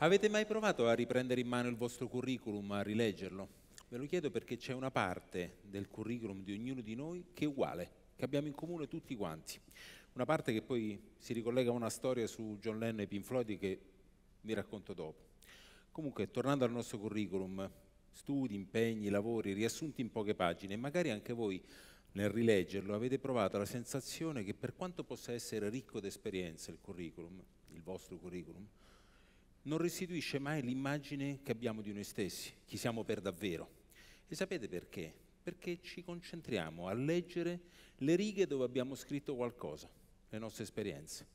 Avete mai provato a riprendere in mano il vostro curriculum, a rileggerlo? Ve lo chiedo perché c'è una parte del curriculum di ognuno di noi che è uguale, che abbiamo in comune tutti quanti. Una parte che poi si ricollega a una storia su John Lennon e Pink Floyd che vi racconto dopo. Comunque, tornando al nostro curriculum, studi, impegni, lavori, riassunti in poche pagine, magari anche voi nel rileggerlo avete provato la sensazione che per quanto possa essere ricco di esperienze il curriculum, il vostro curriculum, non restituisce mai l'immagine che abbiamo di noi stessi, chi siamo per davvero. E sapete perché? Perché ci concentriamo a leggere le righe dove abbiamo scritto qualcosa, le nostre esperienze,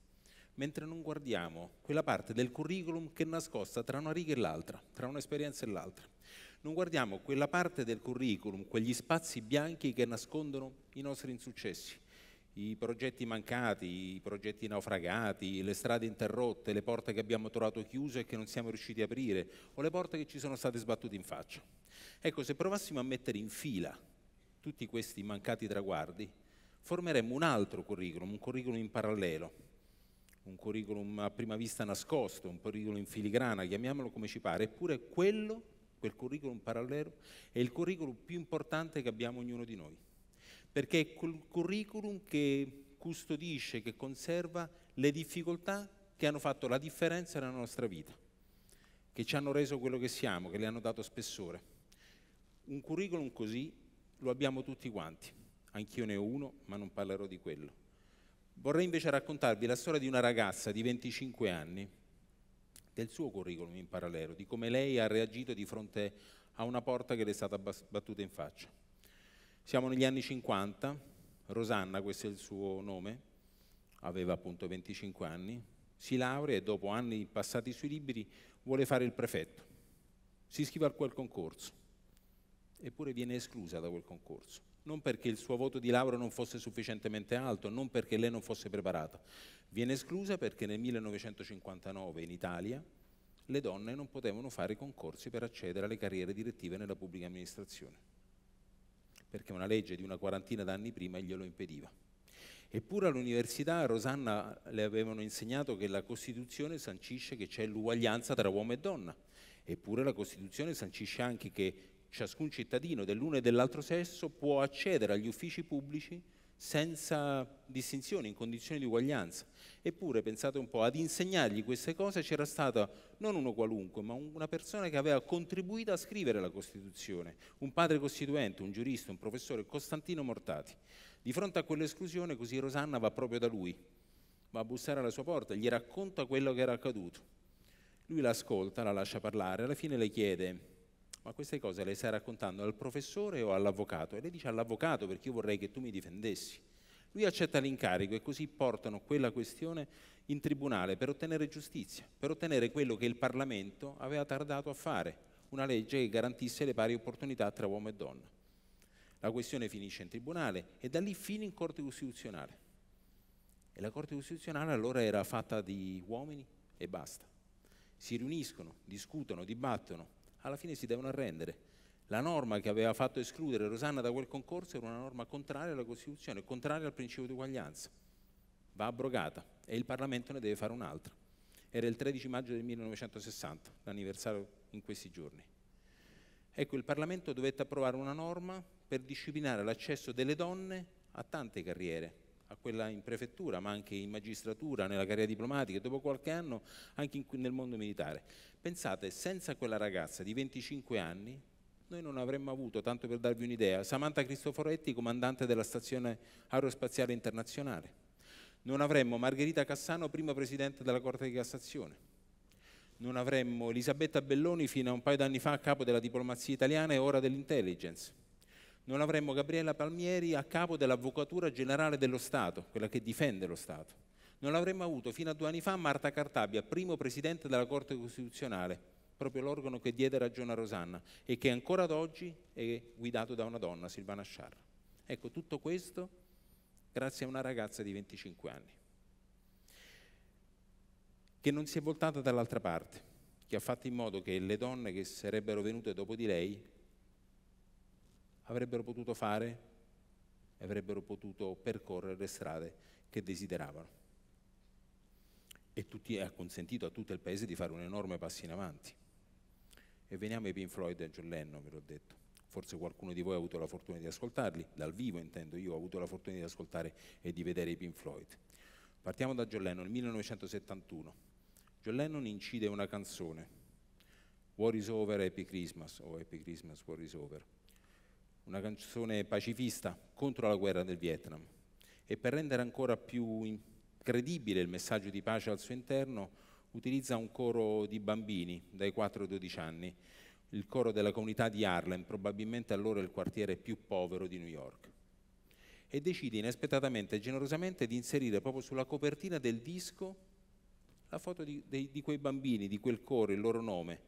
mentre non guardiamo quella parte del curriculum che è nascosta tra una riga e l'altra, tra un'esperienza e l'altra. Non guardiamo quella parte del curriculum, quegli spazi bianchi che nascondono i nostri insuccessi, i progetti mancati, i progetti naufragati, le strade interrotte, le porte che abbiamo trovato chiuse e che non siamo riusciti a aprire, o le porte che ci sono state sbattute in faccia. Ecco, se provassimo a mettere in fila tutti questi mancati traguardi, formeremmo un altro curriculum, un curriculum in parallelo, un curriculum a prima vista nascosto, un curriculum in filigrana, chiamiamolo come ci pare, eppure quello, quel curriculum parallelo, è il curriculum più importante che abbiamo ognuno di noi perché è quel curriculum che custodisce, che conserva le difficoltà che hanno fatto la differenza nella nostra vita, che ci hanno reso quello che siamo, che le hanno dato spessore. Un curriculum così lo abbiamo tutti quanti, anch'io ne ho uno, ma non parlerò di quello. Vorrei invece raccontarvi la storia di una ragazza di 25 anni, del suo curriculum in parallelo, di come lei ha reagito di fronte a una porta che le è stata battuta in faccia. Siamo negli anni 50, Rosanna, questo è il suo nome, aveva appunto 25 anni, si laurea e dopo anni passati sui libri vuole fare il prefetto. Si iscrive a quel concorso, eppure viene esclusa da quel concorso. Non perché il suo voto di laurea non fosse sufficientemente alto, non perché lei non fosse preparata. Viene esclusa perché nel 1959 in Italia le donne non potevano fare concorsi per accedere alle carriere direttive nella pubblica amministrazione perché una legge di una quarantina d'anni prima glielo impediva. Eppure all'università a Rosanna le avevano insegnato che la Costituzione sancisce che c'è l'uguaglianza tra uomo e donna, eppure la Costituzione sancisce anche che ciascun cittadino dell'uno e dell'altro sesso può accedere agli uffici pubblici senza distinzioni, in condizioni di uguaglianza. Eppure, pensate un po', ad insegnargli queste cose c'era stata non uno qualunque, ma una persona che aveva contribuito a scrivere la Costituzione, un padre costituente, un giurista, un professore, Costantino Mortati. Di fronte a quell'esclusione, così Rosanna va proprio da lui, va a bussare alla sua porta, gli racconta quello che era accaduto. Lui l'ascolta, la lascia parlare, alla fine le chiede ma queste cose le stai raccontando al professore o all'avvocato? E lei dice all'avvocato perché io vorrei che tu mi difendessi. Lui accetta l'incarico e così portano quella questione in tribunale per ottenere giustizia, per ottenere quello che il Parlamento aveva tardato a fare, una legge che garantisse le pari opportunità tra uomo e donna. La questione finisce in tribunale e da lì fino in Corte Costituzionale. E la Corte Costituzionale allora era fatta di uomini e basta. Si riuniscono, discutono, dibattono, alla fine si devono arrendere. La norma che aveva fatto escludere Rosanna da quel concorso era una norma contraria alla Costituzione, contraria al principio di uguaglianza. Va abrogata e il Parlamento ne deve fare un'altra. Era il 13 maggio del 1960, l'anniversario in questi giorni. Ecco, il Parlamento dovette approvare una norma per disciplinare l'accesso delle donne a tante carriere, a quella in prefettura, ma anche in magistratura, nella carriera diplomatica e dopo qualche anno anche in, nel mondo militare. Pensate, senza quella ragazza di 25 anni, noi non avremmo avuto, tanto per darvi un'idea, Samantha Cristoforetti, comandante della Stazione Aerospaziale Internazionale. Non avremmo Margherita Cassano, prima presidente della Corte di Cassazione non avremmo Elisabetta Belloni fino a un paio d'anni fa capo della diplomazia italiana e ora dell'intelligence non avremmo Gabriella Palmieri a capo dell'Avvocatura Generale dello Stato, quella che difende lo Stato. Non avremmo avuto fino a due anni fa Marta Cartabia, primo presidente della Corte Costituzionale, proprio l'organo che diede ragione a Rosanna e che ancora ad oggi è guidato da una donna, Silvana Sciarra. Ecco, tutto questo grazie a una ragazza di 25 anni, che non si è voltata dall'altra parte, che ha fatto in modo che le donne che sarebbero venute dopo di lei avrebbero potuto fare avrebbero potuto percorrere le strade che desideravano. E tutti, ha consentito a tutto il paese di fare un enorme passo in avanti. E veniamo ai Pink Floyd e a John Lennon, ve l'ho detto. Forse qualcuno di voi ha avuto la fortuna di ascoltarli, dal vivo intendo, io ho avuto la fortuna di ascoltare e di vedere i Pink Floyd. Partiamo da John Lennon, 1971. John Lennon incide una canzone, War is over, Happy Christmas, o Happy Christmas, War is over, una canzone pacifista contro la guerra del Vietnam. E per rendere ancora più credibile il messaggio di pace al suo interno, utilizza un coro di bambini dai 4 ai 12 anni, il coro della comunità di Harlem, probabilmente allora il quartiere più povero di New York. E decide inaspettatamente e generosamente di inserire proprio sulla copertina del disco la foto di, dei, di quei bambini, di quel coro, il loro nome,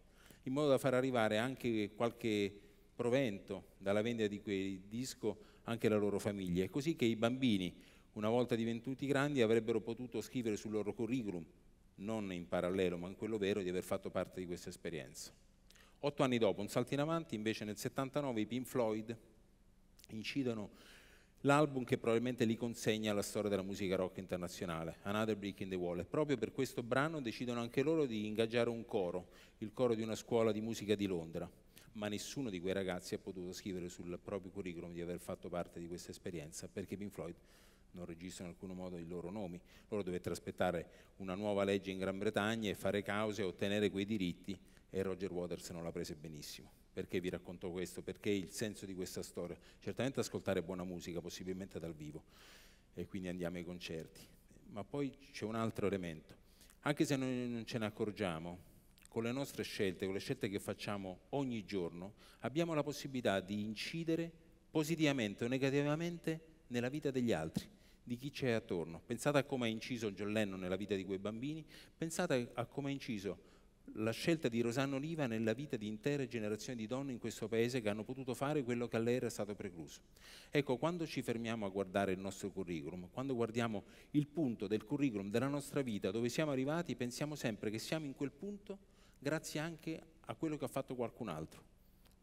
in modo da far arrivare anche qualche provento dalla vendita di quei disco anche la loro famiglia. È così che i bambini, una volta diventuti grandi, avrebbero potuto scrivere sul loro curriculum, non in parallelo, ma in quello vero, di aver fatto parte di questa esperienza. Otto anni dopo, un salto in avanti, invece nel 79 i Pink Floyd incidono l'album che probabilmente li consegna alla storia della musica rock internazionale, Another Brick in the Wall. E proprio per questo brano decidono anche loro di ingaggiare un coro, il coro di una scuola di musica di Londra ma nessuno di quei ragazzi ha potuto scrivere sul proprio curriculum di aver fatto parte di questa esperienza perché Pink Floyd non registra in alcun modo i loro nomi. Loro dovettero aspettare una nuova legge in Gran Bretagna e fare cause e ottenere quei diritti e Roger Waters non la prese benissimo. Perché vi racconto questo? Perché il senso di questa storia? Certamente ascoltare buona musica, possibilmente dal vivo, e quindi andiamo ai concerti. Ma poi c'è un altro elemento. Anche se noi non ce ne accorgiamo, con le nostre scelte, con le scelte che facciamo ogni giorno, abbiamo la possibilità di incidere positivamente o negativamente nella vita degli altri, di chi c'è attorno. Pensate a come ha inciso John Lennon nella vita di quei bambini, pensate a come ha inciso la scelta di Rosanna Oliva nella vita di intere generazioni di donne in questo paese che hanno potuto fare quello che a lei era stato precluso. Ecco, quando ci fermiamo a guardare il nostro curriculum, quando guardiamo il punto del curriculum della nostra vita dove siamo arrivati, pensiamo sempre che siamo in quel punto grazie anche a quello che ha fatto qualcun altro,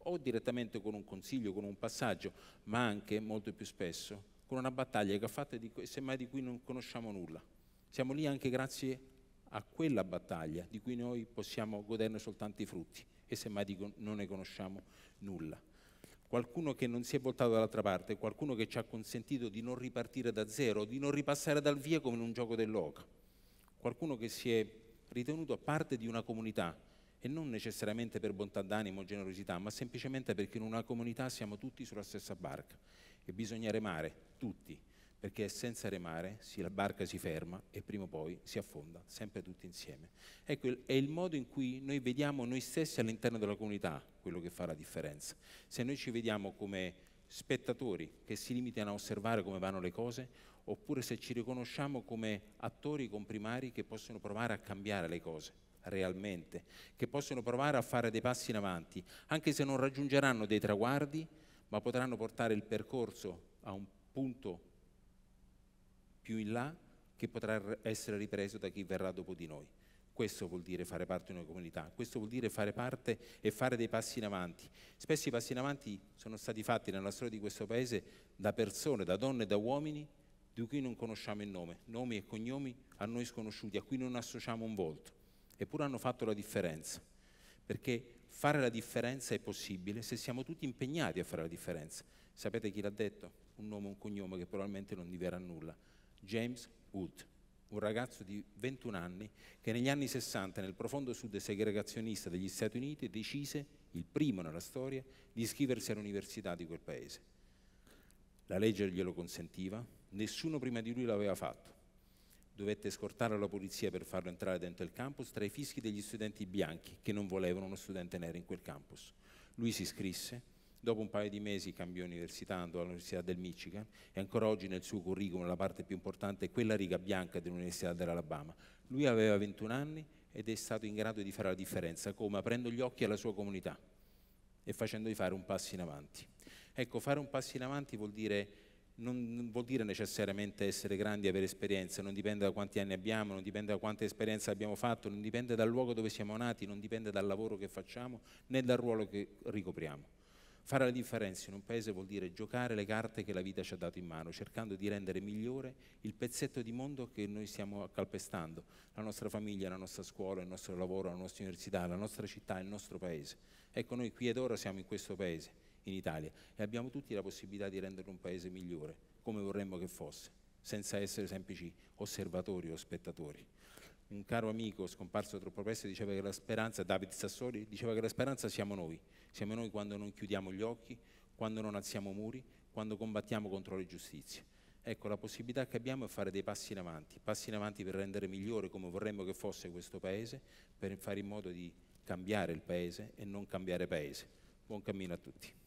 o direttamente con un consiglio, con un passaggio, ma anche, molto più spesso, con una battaglia che ha fatto e semmai di cui non conosciamo nulla. Siamo lì anche grazie a quella battaglia di cui noi possiamo goderne soltanto i frutti e semmai di, non ne conosciamo nulla. Qualcuno che non si è voltato dall'altra parte, qualcuno che ci ha consentito di non ripartire da zero, di non ripassare dal via come in un gioco dell'oca. Qualcuno che si è ritenuto parte di una comunità e non necessariamente per bontà d'animo o generosità, ma semplicemente perché in una comunità siamo tutti sulla stessa barca e bisogna remare, tutti, perché senza remare la barca si ferma e prima o poi si affonda, sempre tutti insieme. Ecco, è il modo in cui noi vediamo noi stessi all'interno della comunità quello che fa la differenza. Se noi ci vediamo come spettatori che si limitano a osservare come vanno le cose, oppure se ci riconosciamo come attori comprimari che possono provare a cambiare le cose realmente, che possono provare a fare dei passi in avanti, anche se non raggiungeranno dei traguardi, ma potranno portare il percorso a un punto più in là che potrà essere ripreso da chi verrà dopo di noi. Questo vuol dire fare parte di una comunità, questo vuol dire fare parte e fare dei passi in avanti. Spesso i passi in avanti sono stati fatti nella storia di questo paese da persone, da donne e da uomini di cui non conosciamo il nome, nomi e cognomi a noi sconosciuti, a cui non associamo un volto eppure hanno fatto la differenza, perché fare la differenza è possibile se siamo tutti impegnati a fare la differenza. Sapete chi l'ha detto? Un nome, un cognome che probabilmente non diverrà nulla. James Wood, un ragazzo di 21 anni che negli anni 60 nel profondo sud segregazionista degli Stati Uniti decise, il primo nella storia, di iscriversi all'università di quel paese. La legge glielo consentiva, nessuno prima di lui l'aveva fatto. Dovette scortare la polizia per farlo entrare dentro il campus tra i fischi degli studenti bianchi che non volevano uno studente nero in quel campus. Lui si iscrisse, dopo un paio di mesi cambiò università andò all'Università del Michigan e ancora oggi nel suo curriculum la parte più importante è quella riga bianca dell'Università dell'Alabama. Lui aveva 21 anni ed è stato in grado di fare la differenza, come aprendo gli occhi alla sua comunità e facendogli fare un passo in avanti. Ecco, fare un passo in avanti vuol dire non, vuol dire necessariamente essere grandi e avere esperienza, non dipende da quanti anni abbiamo, non dipende da quanta esperienza abbiamo fatto, non dipende dal luogo dove siamo nati, non dipende dal lavoro che facciamo né dal ruolo che ricopriamo. Fare la differenza in un paese vuol dire giocare le carte che la vita ci ha dato in mano, cercando di rendere migliore il pezzetto di mondo che noi stiamo calpestando, la nostra famiglia, la nostra scuola, il nostro lavoro, la nostra università, la nostra città, il nostro paese. Ecco, noi qui ed ora siamo in questo paese in Italia e abbiamo tutti la possibilità di renderlo un paese migliore, come vorremmo che fosse, senza essere semplici osservatori o spettatori. Un caro amico scomparso troppo presto diceva che la speranza, David Sassoli, diceva che la speranza siamo noi, siamo noi quando non chiudiamo gli occhi, quando non alziamo muri, quando combattiamo contro le giustizie. Ecco, la possibilità che abbiamo è fare dei passi in avanti, passi in avanti per rendere migliore come vorremmo che fosse questo Paese, per fare in modo di cambiare il Paese e non cambiare Paese. Buon cammino a tutti.